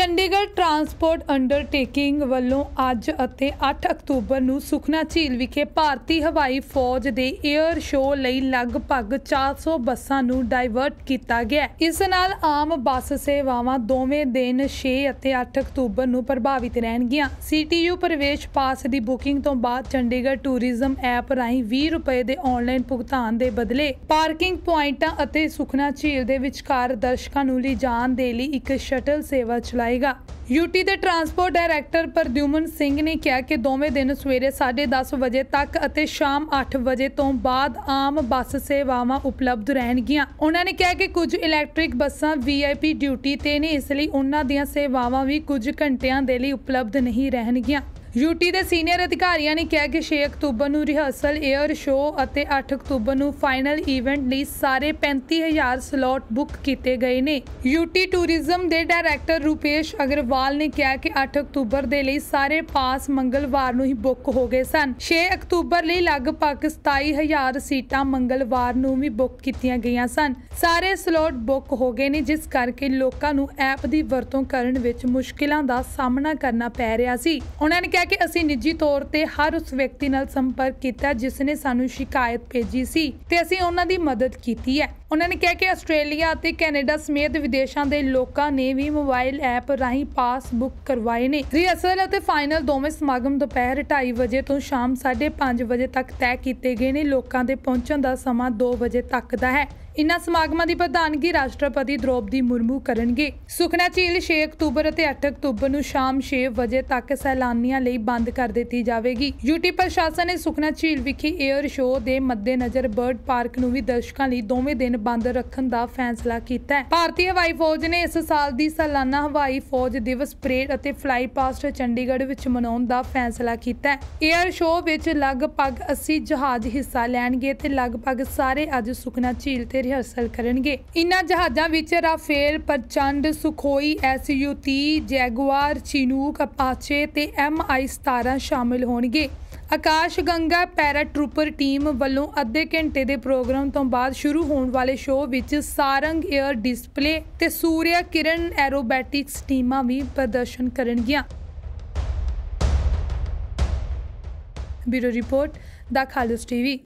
Chandigarh transport undertaking ਵੱਲੋਂ ਅੱਜ ਅਤੇ 8 ਅਕਤੂਬਰ ਨੂੰ ਸੁਖਨਾ ਝੀਲ ਵਿਖੇ ਭਾਰਤੀ ਹਵਾਈ ਫੌਜ ਦੇ 에ਅਰ ਸ਼ੋਅ ਲਈ ਲਗਭਗ 400 ਬੱਸਾਂ ਨੂੰ ਡਾਇਵਰਟ ਕੀਤਾ ਗਿਆ ਇਸ ਨਾਲ ਆਮ ਬੱਸ ਸੇਵਾਵਾਂ ਦੋਵੇਂ ਦਿਨ 6 ਅਤੇ 8 ਅਕਤੂਬਰ ਨੂੰ ਪ੍ਰਭਾਵਿਤ ਰਹਿਣਗੀਆਂ ਸੀਟੀਯੂ ਪ੍ਰਵੇਸ਼ ਪਾਸ ਦੀ ਬੁਕਿੰਗ ਤੋਂ ਬਾਅਦ ਚੰਡੀਗੜ੍ਹ ਟੂਰਿਜ਼ਮ ਐਪ ਰਾਹੀਂ 20 ਰੁਪਏ ਦੇ ਆਨਲਾਈਨ ਭੁਗਤਾਨ ਦੇ ਬਦਲੇ ਪਾਰਕਿੰਗ ਪੁਆਇੰਟਾਂ ਅਤੇ ਸੁਖਨਾ ਝੀਲ ਦੇ ਵਿਚਕਾਰ ਦਰਸ਼ਕਾਂ ਨੂੰ ਲਿਜਾਣ ਦੇ ਲਈ ਇੱਕ ਸ਼ਟਲ ਸੇਵਾ ਚਲਾਈ ਜਾਏਗਾ ਯੂਟੀ ਦੇ ਟਰਾਂਸਪੋਰਟ ਡਾਇਰੈਕਟਰ ਪ੍ਰਦਿਉਮਨ ਸਿੰਘ ਨੇ ਕਿਹਾ ਕਿ ਦੋਵੇਂ ਦਿਨ ਸਵੇਰੇ 10:30 ਵਜੇ ਤੱਕ ਅਤੇ ਸ਼ਾਮ 8 ਵਜੇ ਤੋਂ ਬਾਅਦ ਆਮ ਬੱਸ ਸੇਵਾਵਾਂ ਉਪਲਬਧ ਰਹਿਣਗੀਆਂ ਉਹਨਾਂ ਨੇ ਕਿਹਾ ਕਿ ਕੁਝ ਇਲੈਕਟ੍ਰਿਕ ਬੱਸਾਂ ਵੀਆਈਪੀ ਡਿਊਟੀ ਤੇ ਨੇ ਇਸ ਲਈ ਉਹਨਾਂ ਦੀਆਂ ਸੇਵਾਵਾਂ ਵੀ ਕੁਝ ਘੰਟਿਆਂ ਦੇ ਲਈ ਉਪਲਬਧ ਨਹੀਂ ਰਹਿਣਗੀਆਂ ਯੂਟੀ ਦੇ ਸੀਨੀਅਰ ਅਧਿਕਾਰੀਆਂ ਨੇ ਕਿਹਾ ਕਿ 6 ਅਕਤੂਬਰ ਨੂੰ ਰਿਹਰਸਲ 에ਅਰ ਸ਼ੋਅ ਅਤੇ 8 ਅਕਤੂਬਰ ਨੂੰ ਫਾਈਨਲ ਇਵੈਂਟ ਲਈ ਸਾਰੇ 35000 ਸਲੋਟ ਬੁੱਕ ਕੀਤੇ ਗਏ ਨੇ ਯੂਟੀ ਟੂਰਿਜ਼ਮ ਦੇ ਡਾਇਰੈਕਟਰ ਰੂਪੇਸ਼ ਅਗਰਵਾਲ ਨੇ ਕਿਹਾ ਕਿ 8 ਅਕਤੂਬਰ ਦੇ ਲਈ ਸਾਰੇ ਪਾਸ ਮੰਗਲਵਾਰ ਨੂੰ ਹੀ ਬੁੱਕ ਹੋ ਗਏ ਸਨ 6 ਅਕਤੂਬਰ ਲਈ ਲਗਭਗ 27000 ਸੀਟਾਂ ਮੰਗਲਵਾਰ ਨੂੰ ਵੀ ਬੁੱਕ ਕੀਤੀਆਂ ਗਈਆਂ ਸਨ ਸਾਰੇ ਸਲੋਟ ਬੁੱਕ ਹੋ ਗਏ ਨੇ ਜਿਸ ਕਰਕੇ ਲੋਕਾਂ ਨੂੰ ਐਪ ਦੀ ਵਰਤੋਂ ਕਰਨ ਵਿੱਚ ਮੁਸ਼ਕਲਾਂ ਦਾ ਸਾਹਮਣਾ ਕਰਨਾ ਪੈ ਰਿਹਾ ਸੀ ਉਹਨਾਂ ਨੇ ਕਿਹਾ ਕਿ ਅਸੀਂ ਨਿੱਜੀ ਤੌਰ ਤੇ ਹਰ ਉਸ ਵਿਅਕਤੀ ਨਾਲ ਸੰਪਰਕ ਕੀਤਾ ਜਿਸ ਨੇ ਸਾਨੂੰ ਸ਼ਿਕਾਇਤ ਭੇਜੀ ਸੀ ਤੇ ਅਸੀਂ ਉਹਨਾਂ ਦੀ ਮਦਦ ਕੀਤੀ ਹੈ ਉਹਨਾਂ ਨੇ ਕਿਹਾ ਕਿ ਆਸਟ੍ਰੇਲੀਆ ਅਤੇ ਕੈਨੇਡਾ ਸਮੇਤ ਵਿਦੇਸ਼ਾਂ ਦੇ ਲੋਕਾਂ ਨੇ ਵੀ ਮੋਬਾਈਲ ਐਪ ਰਾਹੀਂ ਪਾਸ ਬੁੱਕ ਕਰਵਾਏ ਨੇ ਰੀਅਸਲ ਅਤੇ ਫਾਈਨਲ ਦੋਵੇਂ ਸਮਾਗਮ ਦੁਪਹਿਰ 2:30 ਵਜੇ ਤੋਂ ਸ਼ਾਮ 5:30 ਵਜੇ ਤੱਕ ਤੈਅ ਕੀਤੇ ਗਏ ਨੇ ਲੋਕਾਂ ਦੇ ਪਹੁੰਚਣ ਦਾ ਸਮਾਂ 2 ਵਜੇ ਤੱਕ ਦਾ ਹੈ ਇਨ੍ਹਾਂ ਸਮਾਗਮਾਂ ਦੀ ਪ੍ਰਧਾਨਗੀ ਰਾਸ਼ਟਰਪਤੀ ਦ੍ਰੋਪਦੀ ਮੁਰਮੂ ਕਰਨਗੇ ਸੁਖਨਾ ਝੀਲ 6 ਅਕਤੂਬਰ ਅਤੇ 8 ਅਕਤੂਬਰ ਨੂੰ ਸ਼ਾਮ 6 ਵਜੇ ਤੱਕ ਸੈਲਾਨੀਆਂ ਲਈ ਬੰਦ ਕਰ ਦਿੱਤੀ ਜਾਵੇਗੀ ਯੂਟੀ ਪ੍ਰਸ਼ਾਸਨ ਨੇ ਸੁਖਨਾ ਝੀਲ ਵਿਖੇ 에ਅਰ ਸ਼ੋਅ ਦੇ ਮੱਦੇਨਜ਼ਰ ਬਰਡ ਪਾਰਕ ਨੂੰ ਵੀ ਦਰਸ਼ਕਾਂ ਲਈ ਦੋਵੇਂ ਦਿਨ ਬੰਦ ਰੱਖਣ ਦਾ ਫੈਸਲਾ ਕੀਤਾ ਹੈ ਭਾਰਤੀ ਹਵਾਈ ਫੌਜ ਨੇ ਇਸ ਸਾਲ ਦੀ ਸਾਲਾਨਾ ਹਵਾਈ ਫੌਜ ਦਿਵਸ ਪਰੇਡ ਅਤੇ ਫਲਾਈ ਪਾਸਟ ਚੰਡੀਗੜ੍ਹ ਵਿੱਚ ਮਨਾਉਣ ਦਾ ਫੈਸਲਾ ਕੀਤਾ ਹੈ 에ਅਰ ਸ਼ੋਅ ਵਿੱਚ ਲਗਭਗ 80 ਜਹਾਜ਼ ਹਿੱਸਾ ਲੈਣਗੇ ਤੇ ਲਗਭਗ ਸਾਰੇ ਅੱਜ ਸੁਖਨਾ ਝੀਲ ਤੇ ਰਿਹਰਸਲ ਕਰਨਗੇ ਇਨ੍ਹਾਂ ਜਹਾਜ਼ਾਂ ਵਿੱਚ Rafale Prachand Sukhoi SU 30 Jaguar Chinook Apache ਤੇ ਐਮਆਈ 17 ਸ਼ਾਮਿਲ ਹੋਣਗੇ ਆਕਾਸ਼ ਗੰਗਾ ਪੈਰਾ ਟਰੂਪਰ ਟੀਮ ਵੱਲੋਂ ਅੱਧੇ ਘੰਟੇ ਦੇ ਪ੍ਰੋਗਰਾਮ ਤੋਂ ਬਾਅਦ ਸ਼ੁਰੂ ਹੋਣ ਵਾਲੇ ਸ਼ੋਅ ਵਿੱਚ ਸਾਰੰਗ 에ਅਰ ਡਿਸਪਲੇ ਤੇ ਸੂਰਿਆ ਕਿਰਨ ਐਰੋਬੈਟਿਕਸ ਟੀਮਾਂ ਵੀ ਪ੍ਰਦਰਸ਼ਨ ਕਰਨਗੀਆਂ ਬਿਊਰੋ ਰਿਪੋਰਟ ਦਾ ਖਾਲਸ ਟੀਵੀ